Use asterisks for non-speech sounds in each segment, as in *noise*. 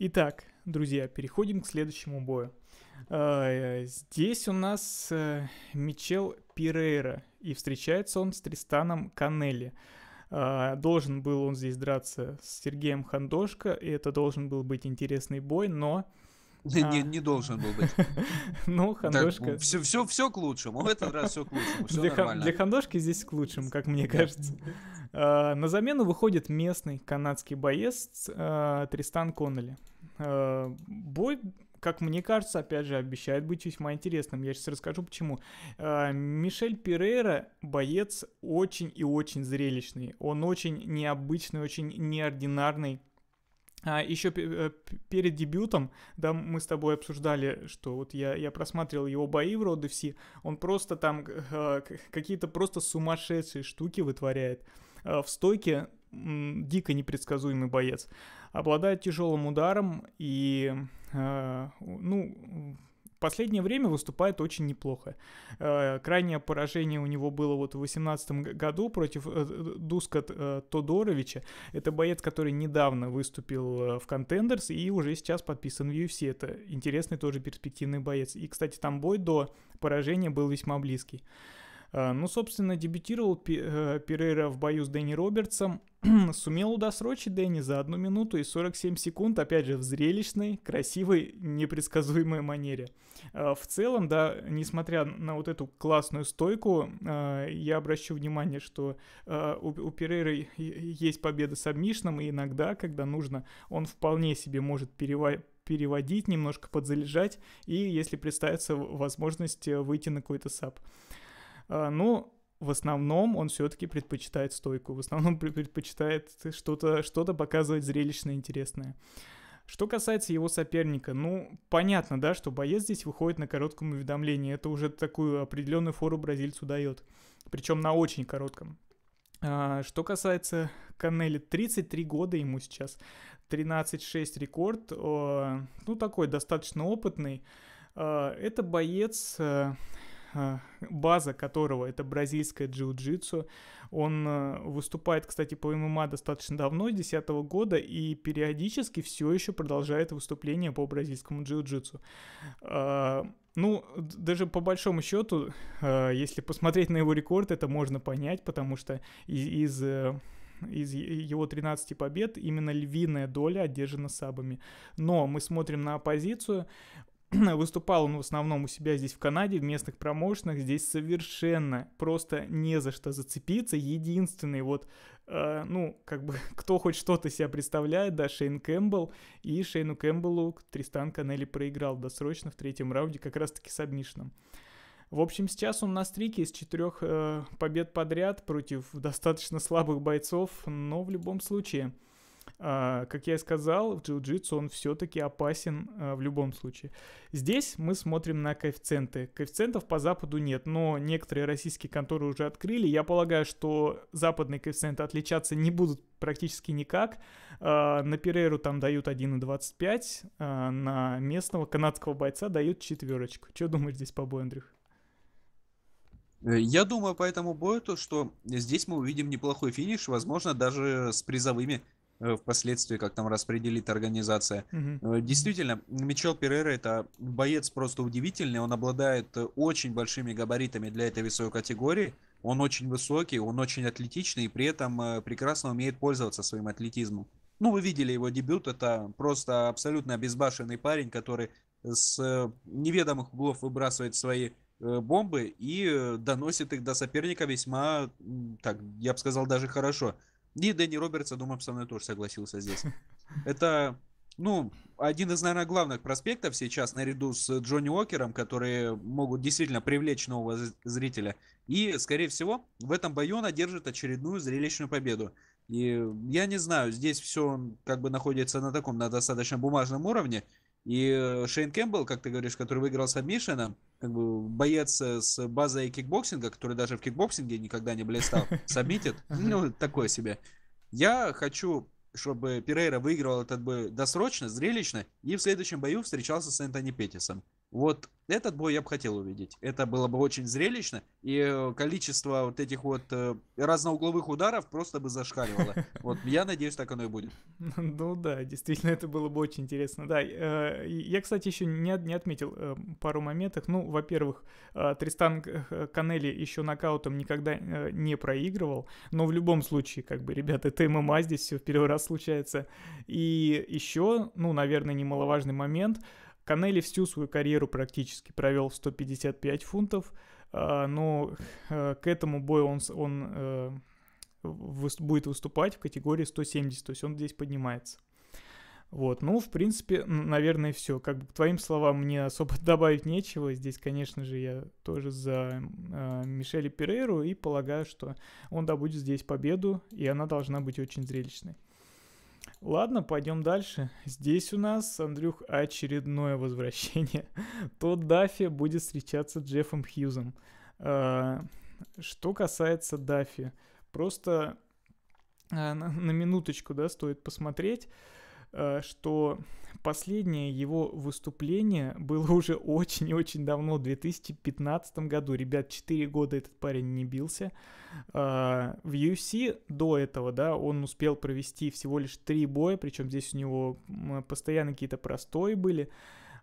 Итак, друзья, переходим к следующему бою. Э, здесь у нас э, Мичел Пирейра, и встречается он с Тристаном Канелли. Э, должен был он здесь драться с Сергеем Хандошко, и это должен был быть интересный бой, но не, не а. не должен был быть. *laughs* Ну, хандошка... Все, все, все к лучшему. В этот раз все к лучшему. Все для, нормально. Для хандошки здесь к лучшему, как мне кажется. А, на замену выходит местный канадский боец а, Тристан Коннелли. Бой как мне кажется, опять же, обещает быть весьма интересным. Я сейчас расскажу, почему. Мишель Перейра боец очень и очень зрелищный. Он очень необычный, очень неординарный. А еще э, перед дебютом, да, мы с тобой обсуждали, что вот я, я просматривал его бои в Road он просто там какие-то просто сумасшедшие штуки вытворяет. А, в стойке дико непредсказуемый боец. Обладает тяжелым ударом и, а, ну, последнее время выступает очень неплохо. Э, крайнее поражение у него было вот в 2018 году против э, Дуска э, Тодоровича. Это боец, который недавно выступил в Contenders и уже сейчас подписан в UFC. Это интересный тоже перспективный боец. И, кстати, там бой до поражения был весьма близкий. Э, ну, собственно, дебютировал э, Перейра в бою с Дэнни Робертсом. *clears throat* Сумел удосрочить Дэнни за одну минуту и 47 секунд, опять же, в зрелищной, красивой, непредсказуемой манере. Э, в целом, да, несмотря на вот эту классную стойку, я обращу внимание, что у Перейра есть победа с обмишном, и иногда, когда нужно, он вполне себе может переварить переводить, немножко подзалежать и, если представится возможность, выйти на какой-то сап. А, ну, в основном он все-таки предпочитает стойку, в основном предпочитает что-то что показывать зрелищное, интересное. Что касается его соперника, ну, понятно, да, что боец здесь выходит на коротком уведомлении. Это уже такую определенную фору бразильцу дает. Причем на очень коротком. А, что касается Канели, 33 года ему сейчас. 13-6 рекорд. О, а, ну, такой достаточно опытный. А, это боец а, а, база которого это бразильское джиу-джитсу. Он а, выступает, кстати, по ММА достаточно давно, 2010 года, и периодически все еще продолжает выступление по бразильскому джиу-джитсу. А, ну, даже по большому счету, если посмотреть на его рекорд, это можно понять, потому что из, э, из его 13 побед именно львиная доля одержана сабами. Но мы смотрим на оппозицию, *clears throat* выступал он в основном у себя здесь в Канаде, в местных промоушенах, здесь совершенно просто не за что зацепиться. Единственный вот, э, ну, как бы, *laughs* кто хоть что-то себя представляет, да, Шейн Кэмпбелл, и Шейну Кэмпбеллу Тристан Канелли проиграл досрочно в третьем раунде, как раз-таки с обмишным. В общем, сейчас он на стрике из четырех э, побед подряд против достаточно слабых бойцов, но в любом случае – а, как я и сказал, в джиу-джитсу он все-таки опасен а, в любом случае. Здесь мы смотрим на коэффициенты. Коэффициентов по Западу нет, но некоторые российские конторы уже открыли. Я полагаю, что западные коэффициенты отличаться не будут практически никак. А, на Перейру там дают 1,25, на местного канадского бойца дают четверочку. Что думаешь здесь по бою, Андрюх? Э, я думаю по этому бою, то, что здесь мы увидим неплохой финиш, возможно, даже с призовыми Э, впоследствии, как там распределит организация. Угу. Действительно, Мичел Перейра это боец просто удивительный, он обладает э, очень большими габаритами для этой весовой категории. Он очень высокий, он очень атлетичный и при этом прекрасно умеет пользоваться своим атлетизмом. Ну, вы видели его дебют, это просто абсолютно обезбашенный парень, который с неведомых углов выбрасывает свои бомбы и доносит их до соперника весьма, так, я бы сказал, даже хорошо. И Дэнни Робертс, я думаю, со мной тоже согласился здесь. *laughs* Это, ну, один из, наверное, главных проспектов сейчас, наряду с Джонни Уокером, которые могут действительно привлечь нового зрителя. И, скорее всего, в этом бою он одержит очередную зрелищную победу. И я не знаю, здесь все как бы находится на таком, на достаточно бумажном уровне. И э, Шейн Кэмпбелл, как ты говоришь, который выиграл Сабмишином, как бы боец с базой кикбоксинга, который даже в кикбоксинге никогда не блистал, *laughs* сабмитит, ну, такое себе. Я хочу, чтобы Перейра выиграл этот бой досрочно, зрелищно, и в следующем бою встречался с Энтони Петтисом. Вот этот бой я бы хотел увидеть. Это было бы очень зрелищно, и э, количество вот этих вот э, разноугловых ударов просто бы зашкаливало. *laughs* Вот я надеюсь, так оно и будет. *laughs* Ну да, действительно, это было бы очень интересно. Да, э, я, кстати, еще не, не отметил пару моментов. Ну, во-первых, Тристан Канели еще нокаутом никогда не проигрывал, но в любом случае, как бы, ребята, это ММА здесь все в первый раз случается. И еще, ну, наверное, немаловажный момент — Канели всю свою карьеру практически провел в 155 фунтов, а, но э, к этому бою он, он э, будет выступать в категории 170, то есть он здесь поднимается. Вот, ну, в принципе, наверное, все. Как бы к твоим словам мне особо *laughs* добавить нечего. Здесь, конечно же, я тоже за э, а, Мишеля Перейру и полагаю, что он добудет здесь победу, и она должна быть очень зрелищной. Ладно, пойдем дальше. Здесь у нас, Андрюх, очередное возвращение. *laughs* Тот Даффи будет встречаться с Джеффом Хьюзом. А, что касается Даффи, просто а, на, на минуточку, да, стоит посмотреть. Э, что последнее его выступление было уже очень очень давно, в 2015 году. Ребят, 4 года этот парень не бился. Э, в UFC до этого, да, он успел провести всего лишь 3 боя, причем здесь у него постоянно какие-то простои были.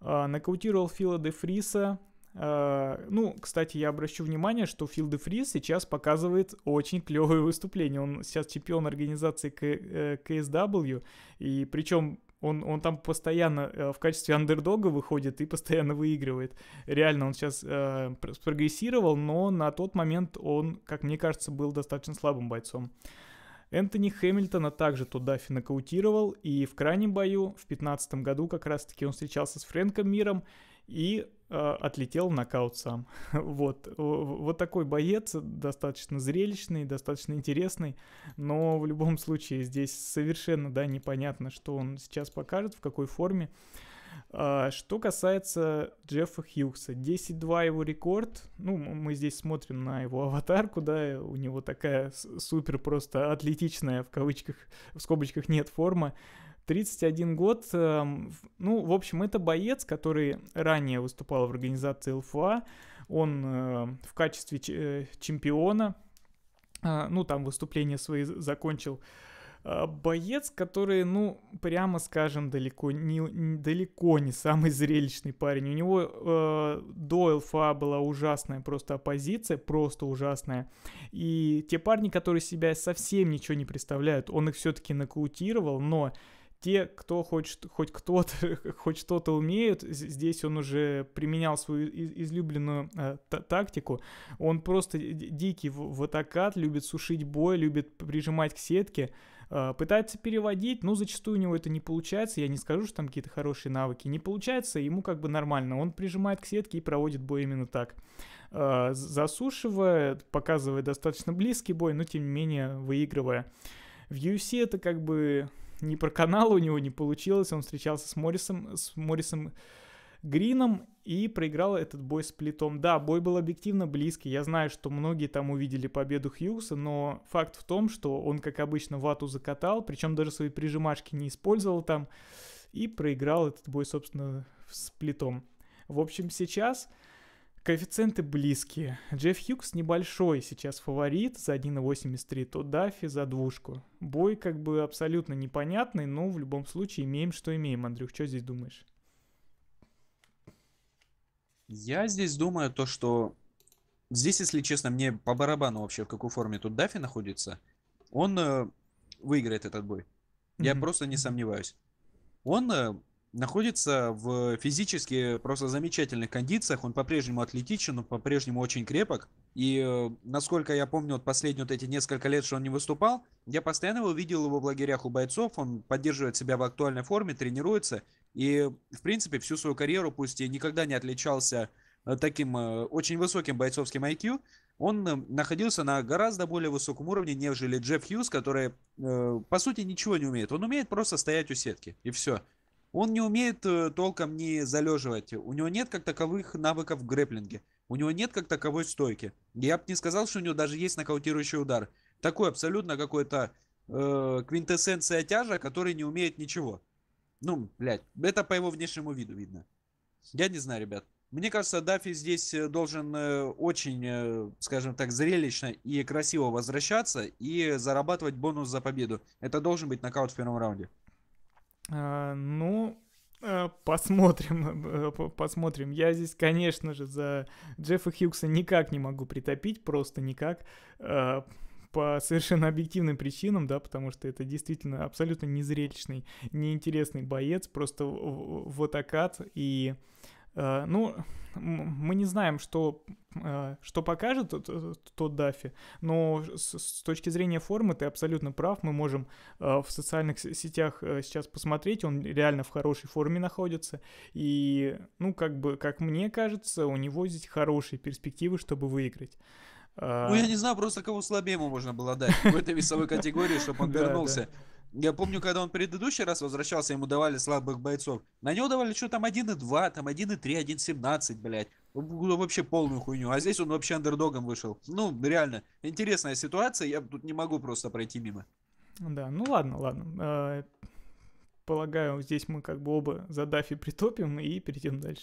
Э, нокаутировал Фила де Фриса, а, ну, кстати, я обращу внимание, что Фил де Фриз сейчас показывает очень клевое выступление. Он сейчас чемпион организации KSW, э, и причем он, он там постоянно э, в качестве андердога выходит и постоянно выигрывает. Реально, он сейчас э, спрогрессировал, но на тот момент он, как мне кажется, был достаточно слабым бойцом. Энтони Хэмилтона также Тодафи нокаутировал, и в крайнем бою в 2015 году как раз-таки он встречался с Фрэнком Миром, и Э, отлетел в нокаут сам. *laughs* Вот. Э, вот такой боец, достаточно зрелищный, достаточно интересный, но в любом случае здесь совершенно, да, непонятно, что он сейчас покажет, в какой форме. А, что касается Джеффа Хьюкса, 10-2 его рекорд, ну, мы здесь смотрим на его аватарку, да, у него такая супер просто атлетичная, в кавычках, в скобочках нет форма, 31 год, эм, ну, в общем, это боец, который ранее выступал в организации ЛФА, он э, в качестве э, чемпиона, э, ну, там выступление свои закончил, боец, который, ну, прямо скажем, далеко не, далеко не самый зрелищный парень. У него э, до ЛФА была ужасная просто оппозиция, просто ужасная. И те парни, которые себя совсем ничего не представляют, он их все-таки нокаутировал, но те, кто хочет, хоть кто-то, *laughs* хоть что-то умеют, здесь он уже применял свою излюбленную э, тактику. Он просто дикий в, в атакат, любит сушить бой, любит прижимать к сетке, э, пытается переводить, но зачастую у него это не получается. Я не скажу, что там какие-то хорошие навыки. Не получается, ему как бы нормально. Он прижимает к сетке и проводит бой именно так. Э, засушивая, показывая достаточно близкий бой, но тем не менее выигрывая. В UFC это как бы не про канал у него не получилось, он встречался с Моррисом, с Моррисом Грином и проиграл этот бой с Плитом. Да, бой был объективно близкий, я знаю, что многие там увидели победу Хьюса, но факт в том, что он, как обычно, вату закатал, причем даже свои прижимашки не использовал там, и проиграл этот бой, собственно, с Плитом. В общем, сейчас Коэффициенты близкие. Джефф Хьюкс небольшой сейчас фаворит за 1,83, то Даффи за двушку. Бой как бы абсолютно непонятный, но в любом случае имеем, что имеем. Андрюх, что здесь думаешь? Я здесь думаю то, что... Здесь, если честно, мне по барабану вообще, в какой форме тут Даффи находится. Он э, выиграет этот бой. Я mm-hmm. просто не сомневаюсь. Он э, находится в физически просто замечательных кондициях. Он по-прежнему атлетичен, он по-прежнему очень крепок. И э, насколько я помню, вот последние вот эти несколько лет, что он не выступал, я постоянно его видел его в лагерях у бойцов. Он поддерживает себя в актуальной форме, тренируется. И, в принципе, всю свою карьеру, пусть и никогда не отличался э, таким э, очень высоким бойцовским IQ, он находился на гораздо более высоком уровне, нежели Джефф Хьюз, который, по сути, ничего не умеет. Он умеет просто стоять у сетки, и все. Он не умеет э, толком не залеживать. У него нет как таковых навыков в грэплинге. У него нет как таковой стойки. Я бы не сказал, что у него даже есть нокаутирующий удар. Такой абсолютно какой-то э, квинтэссенция тяжа, который не умеет ничего. Ну, блядь, это по его внешнему виду видно. Я не знаю, ребят. Мне кажется, Даффи здесь э, должен э, очень, скажем так, зрелищно и красиво возвращаться и зарабатывать бонус за победу. Это должен быть нокаут в первом раунде. А, ну, а, посмотрим, э, посмотрим. Я здесь, конечно же, за Джеффа Хьюкса никак не могу притопить, просто никак а, по совершенно объективным причинам, да, потому что это действительно абсолютно незрелищный, неинтересный боец, просто вот акад и Э, ну, мы не знаем, что, э, что покажет тот, э, тот Даффи, но с, с точки зрения формы ты абсолютно прав. Мы можем в социальных сетях сейчас посмотреть, он реально в хорошей форме находится. И, ну, как бы, как мне кажется, у него здесь хорошие перспективы, чтобы выиграть. Ну, я не знаю просто, кого слабее ему можно было дать в этой весовой *laughs* категории, чтобы он вернулся. Я помню, когда он предыдущий раз возвращался, ему давали слабых бойцов. На него давали что там 1,2, там 1,3, 1,17, блядь. Ну, вообще полную хуйню. А здесь он вообще андердогом вышел. Ну, реально, интересная ситуация. Я тут не могу просто пройти мимо. Да, ну ладно, ладно. А, полагаю, здесь мы как бы оба за Дафи притопим и перейдем дальше.